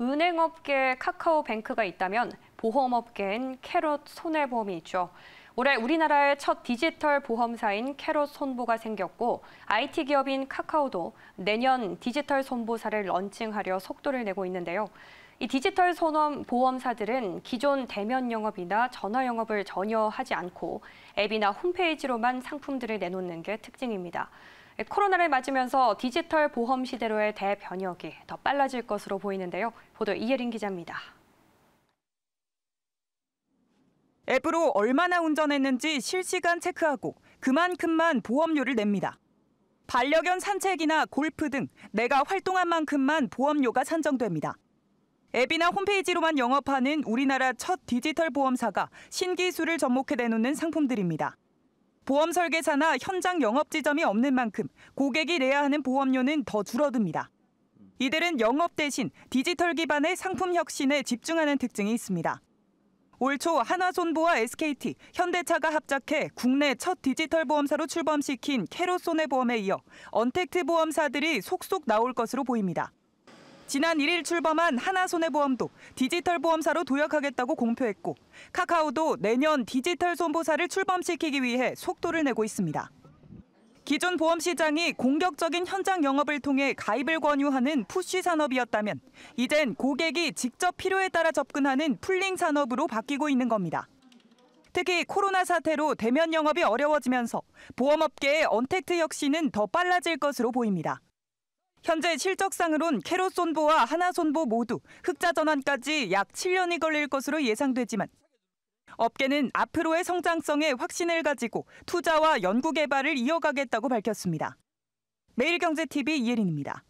은행업계에 카카오뱅크가 있다면 보험업계엔 캐럿 손해보험이 있죠. 올해 우리나라의 첫 디지털 보험사인 캐롯 손보가 생겼고 IT 기업인 카카오도 내년 디지털 손보사를 런칭하려 속도를 내고 있는데요. 이 디지털 손험 보험사들은 기존 대면 영업이나 전화 영업을 전혀 하지 않고 앱이나 홈페이지로만 상품들을 내놓는 게 특징입니다. 네, 코로나를 맞으면서 디지털 보험 시대로의 대변혁이 더 빨라질 것으로 보이는데요. 보도 이예린 기자입니다. 앱으로 얼마나 운전했는지 실시간 체크하고 그만큼만 보험료를 냅니다. 반려견 산책이나 골프 등 내가 활동한 만큼만 보험료가 산정됩니다. 앱이나 홈페이지로만 영업하는 우리나라 첫 디지털 보험사가 신기술을 접목해 내놓는 상품들입니다. 보험 설계사나 현장 영업 지점이 없는 만큼 고객이 내야 하는 보험료는 더 줄어듭니다. 이들은 영업 대신 디지털 기반의 상품 혁신에 집중하는 특징이 있습니다. 올초 하나손보와 SKT, 현대차가 합작해 국내 첫 디지털 보험사로 출범시킨 캐로 손해보험에 이어 언택트 보험사들이 속속 나올 것으로 보입니다. 지난 1일 출범한 하나손해보험도 디지털 보험사로 도약하겠다고 공표했고 카카오도 내년 디지털 손보사를 출범시키기 위해 속도를 내고 있습니다. 기존 보험 시장이 공격적인 현장 영업을 통해 가입을 권유하는 푸쉬 산업이었다면 이젠 고객이 직접 필요에 따라 접근하는 풀링 산업으로 바뀌고 있는 겁니다. 특히 코로나 사태로 대면 영업이 어려워지면서 보험업계의 언택트 역시는 더 빨라질 것으로 보입니다. 현재 실적상으론 캐롯손보와 하나손보 모두 흑자 전환까지 약 7년이 걸릴 것으로 예상되지만 업계는 앞으로의 성장성에 확신을 가지고 투자와 연구개발을 이어가겠다고 밝혔습니다. 매일경제TV 이혜린입니다.